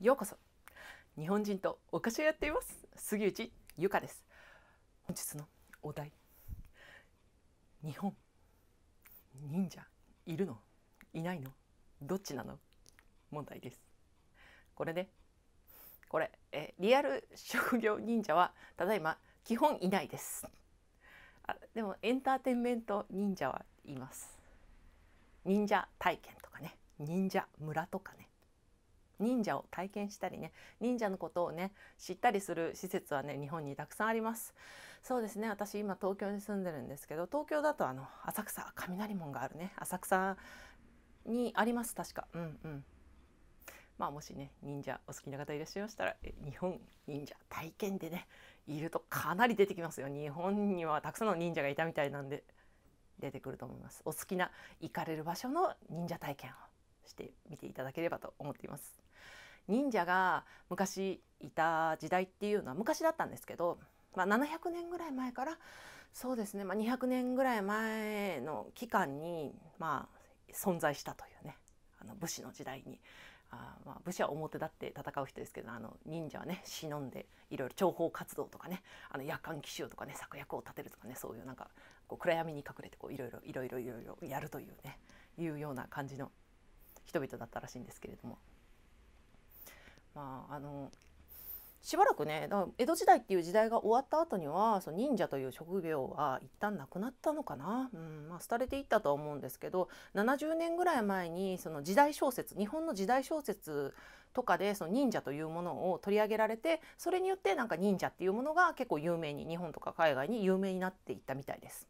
ようこそ日本人とお菓子をやっています杉内由香です本日のお題日本忍者いるのいないのどっちなの問題ですこれねこれえリアル職業忍者はただいま基本いないですあでもエンターテインメント忍者はいます忍者体験とかね忍者村とかね忍者を体験したりね忍者のことをね知ったりする施設はね日本にたくさんありますそうですね私今東京に住んでるんですけど東京だとあの浅草雷門があるね浅草にあります確かうんうんまあもしね忍者お好きな方いらっしゃいましたら日本忍者体験でねいるとかなり出てきますよ日本にはたくさんの忍者がいたみたいなんで出てくると思いますお好きな行かれる場所の忍者体験をしてみていただければと思っています。忍者が昔いた時代っていうのは昔だったんですけど、まあ、700年ぐらい前からそうですね、まあ、200年ぐらい前の期間に、まあ、存在したというねあの武士の時代にあまあ武士は表立って戦う人ですけどあの忍者はね忍んでいろいろ諜報活動とかねあの夜間奇襲とかね策略を立てるとかねそういうなんかこう暗闇に隠れていろいろいろいろいろやるというねいうような感じの人々だったらしいんですけれども。まあ、あのしばらくね江戸時代っていう時代が終わった後にはその忍者という職業は一旦なくなったのかな、うんまあ、廃れていったとは思うんですけど70年ぐらい前にその時代小説日本の時代小説とかでその忍者というものを取り上げられてそれによってなんか忍者っていうものが結構有名に日本とか海外に有名になっていったみたいです。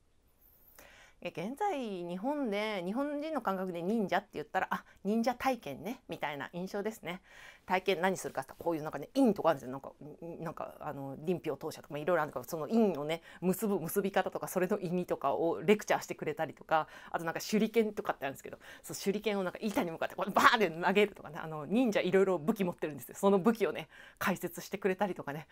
え現在日本で日本人の感覚で忍者って言ったらあ忍者体験ねみたいな印象ですね体験何するかってこういうなんかね陰とかあるんですよなんかなんかあの臨氷当社とかいろいろあるんだけどその陰をね結ぶ結び方とかそれの意味とかをレクチャーしてくれたりとかあとなんか手裏剣とかってあるんですけどそう手裏剣をなんか板に向かってこうバーンで投げるとかねあの忍者いろいろ武器持ってるんですよその武器をね解説してくれたりとかね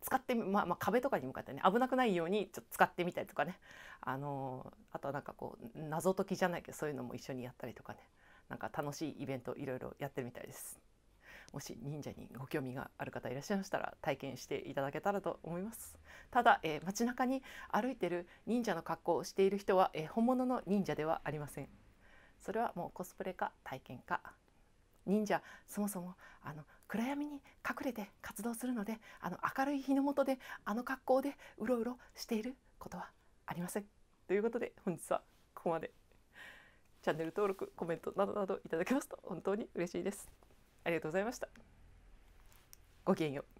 使って、まあ、まあ壁とかに向かってね危なくないようにちょっと使ってみたりとかねあのあとはなんかこう謎解きじゃないけどそういうのも一緒にやったりとかねなんか楽しいイベントいろいろやってるみたいですもし忍者にご興味がある方いらっしゃいましたら体験していただけたらと思いますただ、えー、街中に歩いてる忍者の格好をしている人は、えー、本物の忍者ではありませんそれはもうコスプレか体験か忍者そもそもあの暗闇に隠れて活動するのであの明るい日の下であの格好でうろうろしていることはありません。ということで本日はここまでチャンネル登録コメントなどなどいただけますと本当に嬉しいですありがとうございましたごきげんよう